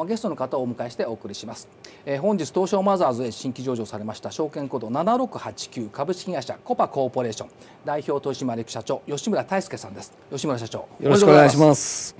はゲストの方をお迎えしてお送りします、えー、本日東証マザーズへ新規上場されました証券コード7689株式会社コパコーポレーション代表取締役社長吉村泰介さんです吉村社長よろしくお願いします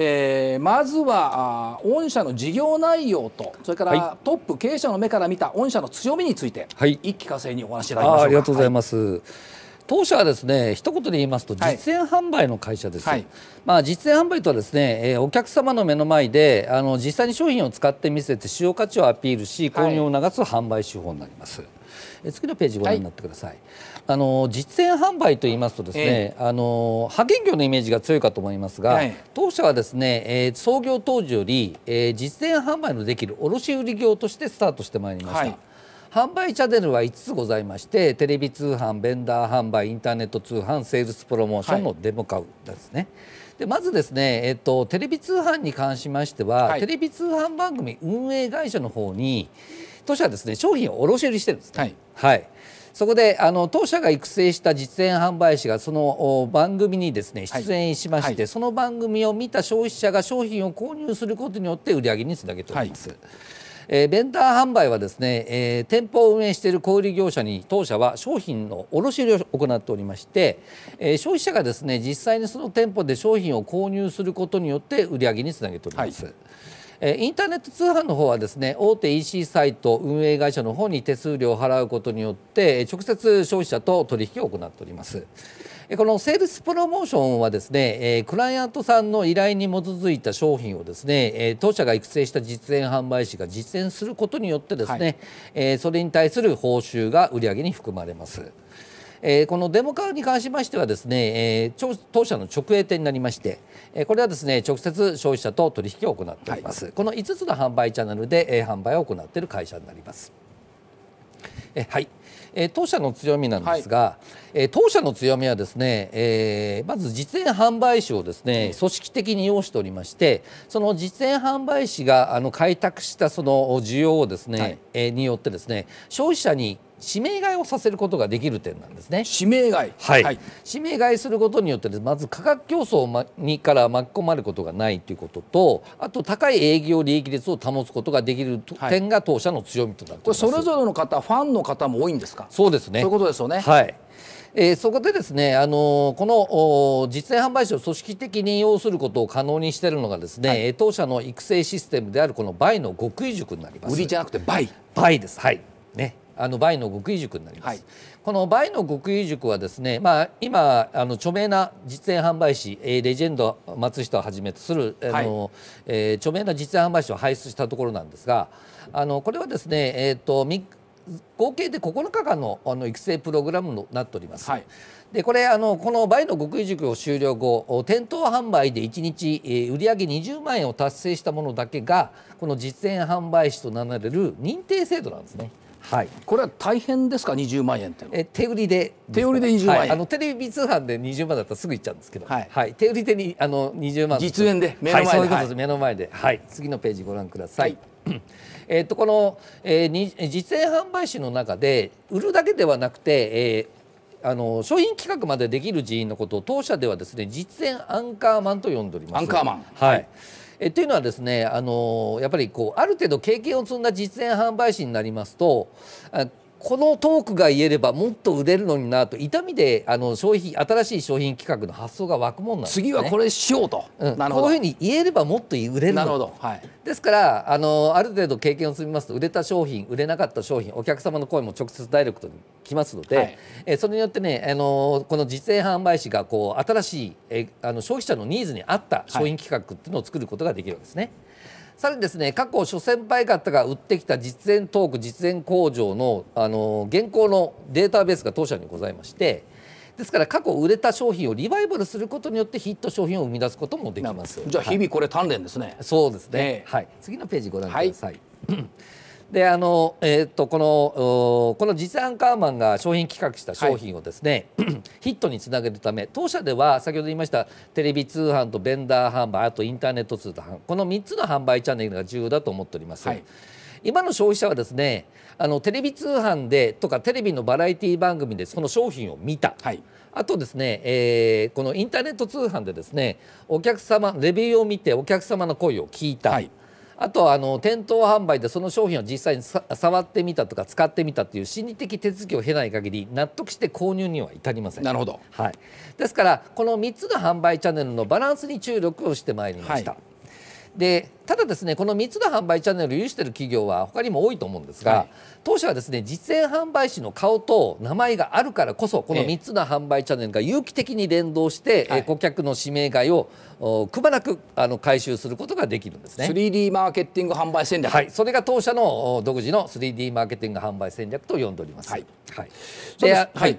えー、まずはあ御社の事業内容とそれから、はい、トップ経営者の目から見た御社の強みについて、はい、一気呵成にお話しいただきましょうありがとうございます、はい当社はですね一言で言いますと実演販売の会社です、はい、まあ、実演販売とはですね、えー、お客様の目の前であの実際に商品を使って見せて使用価値をアピールし購入を促す販売手法になります。はい、次のページご覧になってください、はい、あの実演販売と言いますとですね、えー、あの派遣業のイメージが強いかと思いますが、当社はですね、えー、創業当時より、えー、実演販売のできる卸売業としてスタートしてまいりました。販売チャンネルは5つございましてテレビ通販ベンダー販売インターネット通販セールスプロモーションのデモ買うですね。はいでまずですね、えっと、テレビ通販に関しましては、はい、テレビ通販番組運営会社の方に当社はですね商品を卸売してるんですね。はい、はい、そこであの当社が育成した実演販売士がその番組にですね出演しまして、はい、その番組を見た消費者が商品を購入することによって売り上げにつなげております。えー、ベンダー販売はですね、えー、店舗を運営している小売業者に当社は商品の卸売を行っておりまして、えー、消費者がですね実際にその店舗で商品を購入することによって売り上げにつなげております。はいインターネット通販の方はですね大手 EC サイト運営会社の方に手数料を払うことによって直接消費者と取引を行っております。このセールスプロモーションはですね、クライアントさんの依頼に基づいた商品をですね、当社が育成した実演販売士が実演することによってですね、はい、それに対する報酬が売上に含まれます。このデモカーに関しましてはですね、当社の直営店になりまして、これはですね直接消費者と取引を行っております、はい、この5つの販売チャンネルで、販売を行っている会社になります。はいえー、当社の強みなんですが、はい、えー、当社の強みはですね、えー、まず実演販売士をですね組織的に要しておりましてその実演販売士があの開拓したその需要をですね、はい、えによってですね消費者に指名買いをさせることができる点なんですね。指名買い、はい、はい、指名買いすることによってまず価格競争にから巻き込まれることがないということとあと高い営業利益率を保つことができる、点が当社の強みとなってこれそれぞれの方ファンの方も多いんですかそうですねそういうことですよね。はいえー、そこでですね、あのー、この実演販売士を組織的に要することを可能にしているのがですね、はい、当社の育成システムであるこの倍の極意塾になります売りじゃなくて倍倍ですはいねあの倍の極意塾になります、はい、この倍の極意塾はですね、まあ、今あの著名な実演販売士、えレジェンド松下をはじめとする、はい、あのえー、著名な実演販売士を輩出したところなんですがあのこれはですね、えーと、み合計で9日間のあの育成プログラムのなっております。はいでこれあのこの倍の極意塾を終了後店頭販売で1日、えー、売上20万円を達成したものだけがこの実演販売士と名乗れる認定制度なんですね。はい、これは大変ですか20万円ってえ手売りで手売りで20万円、はい、あのテレビ通販で20万だったらすぐ行っちゃうんですけど、はい、はい、手売りでにあの20万実演で目の前で、はい、目の前で、はい、次のページご覧ください、えっとこの、えー、に実演販売士の中で売るだけではなくて、えー、あの商品企画までできる人員のことを当社ではですね実演アンカーマンと呼んでおります。アンカーマン、はい、はい、えというのはですねあのやっぱりこうある程度経験を積んだ実演販売士になりますとこのトークが言えればもっと売れるのになと痛みであの商品新しい商品企画の発想が湧くもんなんです、ね、次はこれしようと、うん、こういうふうに言えればもっと売れるなるほど、はい、ですからあのある程度経験を積みますと売れた商品売れなかった商品お客様の声も直接ダイレクトに来ますので、はい、えそれによってねあのこの実演販売士がこう新しいえあの消費者のニーズに合った商品企画っていうのを作ることができるわけですね。はいさらにですね過去諸先輩方が売ってきた実演トーク実演工場のあの現行のデータベースが当社にございましてですから過去売れた商品をリバイバルすることによってヒット商品を生み出すこともできますじゃあ日々これ鍛錬ですね、はい、そうですね、えー、はい、次のページご覧ください、はい であの、えーと、とこのこの実ンカーマンが商品企画した商品をですね、はい、ヒットにつなげるため当社では先ほど言いましたテレビ通販とベンダー販売あとインターネット通販この3つの販売チャンネルが重要だと思っております。はい今の消費者はですねあのテレビ通販でとかテレビのバラエティ番組でその商品を見た、はい、あとですね、えー、このインターネット通販でですねお客様レビューを見てお客様の声を聞いた。はいあとあの店頭販売でその商品を実際に触ってみたとか使ってみたという心理的手続きを経ない限り納得して購入には至りませんなるほど、はい、ですからこの3つの販売チャンネルのバランスに注力をしてまいりました、はいでただですねこの3つの販売チャンネルを有している企業は他にも多いと思うんですが、はい、当社はですね実演販売士の顔と名前があるからこそこの3つの販売チャンネルが有機的に連動して、え顧客の指名買いをくまなくあの回収することができるんですね 3D マーケティング販売戦略、はい、それが当社の独自の 3D マーケティング販売戦略と呼んでおります。はい、はい、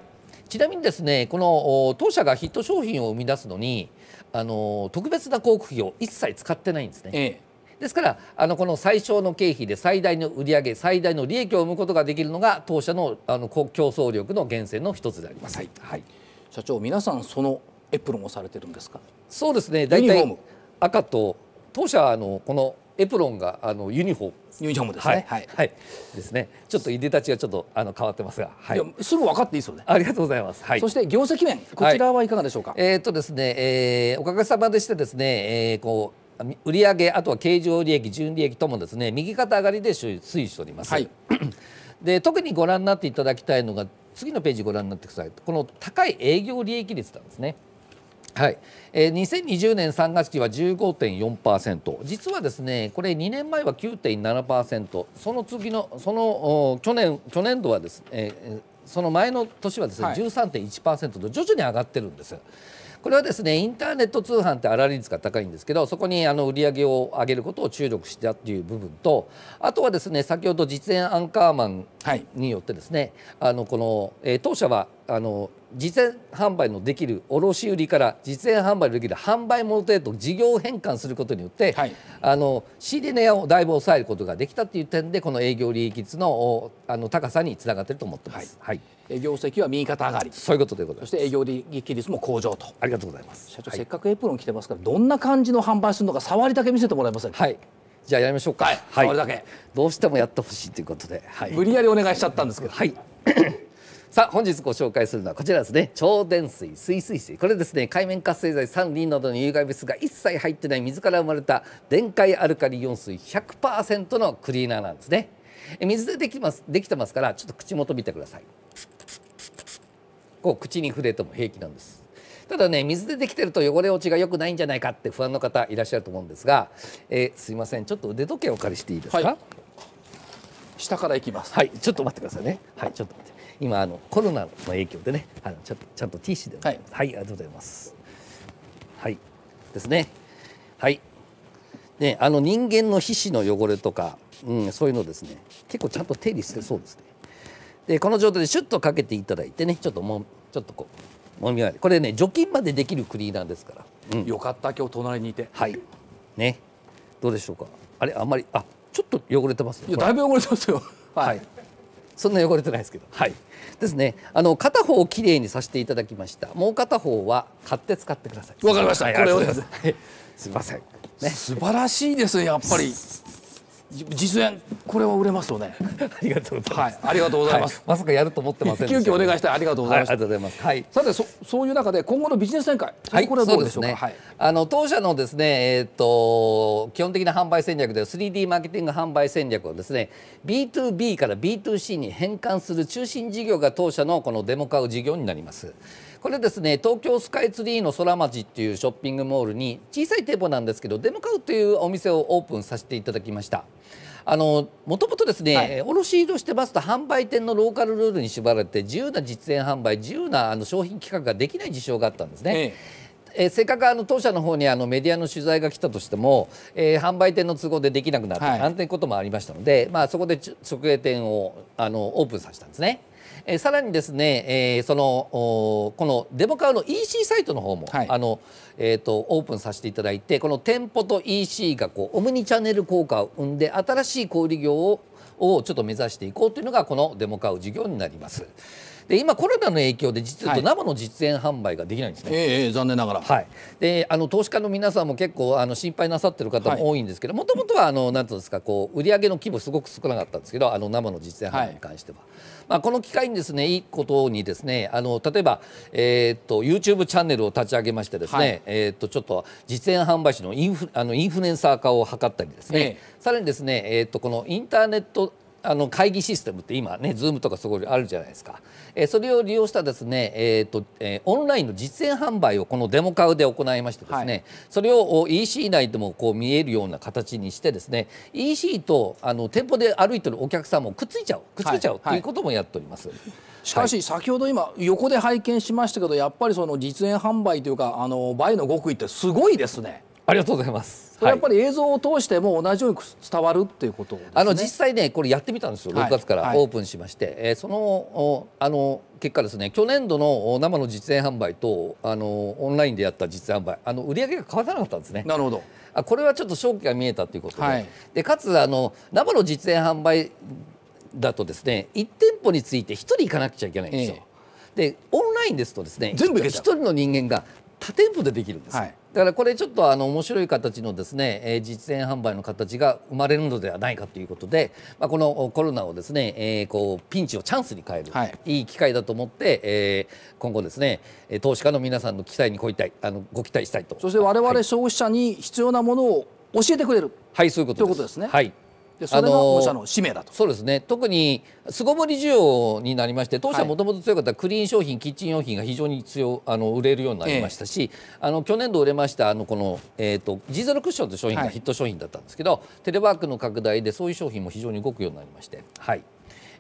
ちなみにですねこの当社がヒット商品を生み出すのにあの特別な広告費を一切使ってないんですね。ええですからあのこの最小の経費で最大の売上最大の利益を生むことができるのが当社のあの競争力の源泉の一つであります、はい、はい、社長皆さんそのエプロンをされてるんですかそうですね大体赤と当社のこのエプロンがあのユニフォームユニフォームですねはい、はいですねちょっといでたちがちょっとあの変わってますが、はい、すぐ分かっていいですよねありがとうございます、はい、そして業績面こちらはいかがでしょうか、えっとですね、えー、おかげさまでしてですね、えー、こう売上あとは経常利益純利益ともですね右肩上がりで推移しております、はい、で特にご覧になっていただきたいのが次のページご覧になってくださいこの高い営業利益率なんですねはいえー、2020年3月期は15.4%実はですねこれ2年前は9.7%その次のそのお去年去年度はですね、えーその前の年はですね、はい、13.1%と徐々に上がってるんです。これはですねインターネット通販って粗利率が高いんですけどそこにあの売り上げを上げることを注力したっていう部分とあとはですね先ほど実演アンカーマンによってですね、はい、あのこの、えー、当社はあの実演販売のできる卸売から実演販売のできる販売元へと事業変換することによって、はい、あの仕入れ値をだいぶ抑えることができたという点でこの営業利益率のあの高さにつながっていると思ってます、はい、はい、業績は右肩上がりそういうことでございますそして営業利益率も向上とありがとうございます社長、はい、せっかくエプロン着てますからどんな感じの販売するのか触りだけ見せてもらえませんか、はいじゃあやりましょうか、はい、はい、どうしてもやってほしいということで、はい、無理やりお願いしちゃったんですけどはいさあ本日ご紹介するのはこちらですね超電水水水水これですね海面活性剤リ輪などの有害物が一切入ってない水から生まれた電解アルカリイオン水100%のクリーナーなんですね水でできますできてますからちょっと口元見てくださいこう口に触れても平気なんですただね水でできてると汚れ落ちが良くないんじゃないかって不安の方いらっしゃると思うんですが、えー、すいませんちょっと腕時計お借りしていいですか、はい、下からいきますはいちょっと待ってくださいねはいちょっと待って今あのコロナの影響でねあのちょちゃんとティッシュではい、はい、ありがとうございますはいですねはいねあの人間の皮脂の汚れとか、うん、そういうのですね結構ちゃんと手入れしてそうですねでこの状態でシュッとかけていただいてねちょっともちょっとこうもみ洗いこれね除菌までできるクリーナーですから、うん、よかった今日隣にいてはいねどうでしょうかあれあんまりあちょっと汚れてますいやだいぶ汚れてますよはい、はいそんな汚れてないですけどはいですねあの片方をきれいにさせていただきましたもう片方は買って使ってくださいわかりました、はい、これを、はい、すみません、ね、素晴らしいですやっぱり実演これは売れますよね ありがとうございます、はい、ありがとうございます、はい、まさかやると思ってません急遽お願いしたいありがとうございます、はい、ありがとうございます、はい、さてそそういう中で今後のビジネス展開はいこれはどうでしょうか、ね、はいあの当社のですねえっ、と基本的な販売戦略では 3D マーケティング販売戦略をですね B2B から B2C に変換する中心事業が当社のこのデモカウ事業になりますこれですね東京スカイツリーの空町っていうショッピングモールに小さい店舗なんですけど出向かうというお店をオープンさせていただきました。あのもともとですね、はい、卸売としてますと販売店のローカルルールに縛られて自由な実演販売自由なあの商品企画ができない事象があったんですね。ええせっかくあの当社の方にあのメディアの取材が来たとしても、えー、販売店の都合でできなくなった、なんてこともありましたので、まあ、そこで直営店をあのオープンさせたんですね。えー、さらにですね、えー、そのこのデモカーの EC サイトの方も、はい、あのえーと、オープンさせていただいてこの店舗と EC がこうオムニチャンネル効果を生んで新しい小売業ををちょっと目指していこうというのがこのデモカウ事業になります。で今コロナの影響で実は生の実演販売ができないんですね、はい、ええ残念ながら、はい、であの投資家の皆さんも結構あの心配なさってる方も多いんですけどもともとはあのなんていうんですかこう売上の規模すごく少なかったんですけどあの生の実演販売に関しては、はい、まあ、この機会にですねいいことにですねあの例えば、えー、っと YouTube チャンネルを立ち上げましてですね、はい、えー、っとちょっと実演販売士のインフあのインフルエンサー化を図ったりですね、ええ、さらにですね、えー、っとこのインターネットあの会議システムって今ね Zoom とかそこにあるじゃないですか、えそれを利用したですね、えーとえオンラインの実演販売をこのデモカウで行いましてですね、はい、それを EC 内でもこう見えるような形にしてですね EC とあの店舗で歩いてるお客さんもくっついちゃうくっついちゃう、はい、ということもやっております。はい、しかし先ほど今横で拝見しましたけどやっぱりその実演販売というかあの倍の極意ってすごいですね。ありがとうございます。やっぱり映像を通しても同じように伝わるっていうこと、ね、あの実際ねこれやってみたんですよ、は6月からオープンしまして、はい、えー、そのあの結果ですね去年度の生の実演販売とあのオンラインでやった実演販売あの売り上げが変わらなかったんですね。なるほどあこれはちょっと勝機が見えたということではい、でかつあの生の実演販売だとですね1店舗について1人行かなくちゃいけないんですよ。ええでオンラインですとですね全部一人の人間が多店舗でできるんです、はい、だからこれちょっとあの面白い形のですね、えー、実演販売の形が生まれるのではないかということで、まあ、このコロナをですね、えー、こうピンチをチャンスに変える、はい、いい機会だと思って、えー、今後ですね投資家の皆さんの期待にごたいあのご期待したいとそして我々消費者に必要なものを教えてくれる、はい、そういうことですね。はいでそれが御社の使命だとそうですね特に巣ごもり需要になりまして当社もともと強かったクリーン商品、はい、キッチン用品が非常に強あの売れるようになりましたし、えあの去年度売れましたあのこの、えーと、ジーゼルクッションという商品がヒット商品だったんですけど、はい、テレワークの拡大でそういう商品も非常に動くようになりまして、はい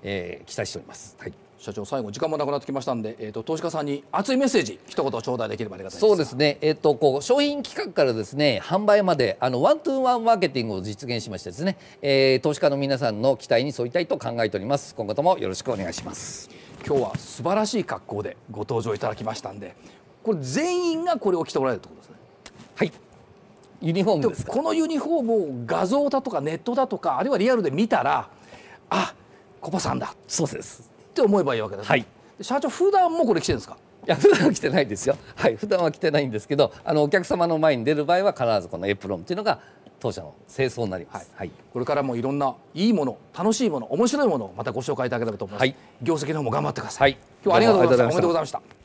えー、期待しております。はい社長最後時間もなくなってきましたんで、えーと、投資家さんに熱いメッセージ一言頂戴できればありがたいそうですね、えーと、こう商品企画からですね販売まであのワントゥーワンマーケティングを実現しましてですね、えー、投資家の皆さんの期待に沿いたいと考えております今後ともよろしくお願いします今日は素晴らしい格好でご登場いただきましたんでこれ全員がこれを着ておられるということですねはいユニフォームですこのユニフォームを画像だとかネットだとかあるいはリアルで見たらあコパさんだそうですって思えばいいわけです、はい、社長普段もこれ着てるんですかいや普段は着てないですよはい普段は着てないんですけどあのお客様の前に出る場合は必ずこのエプロンっていうのが当社の清掃になります、はい、はい、これからもいろんないいもの楽しいもの面白いものをまたご紹介いただければと思います、はい、業績の方も頑張ってください、はい、今日はありがとうございましたおめでとうございました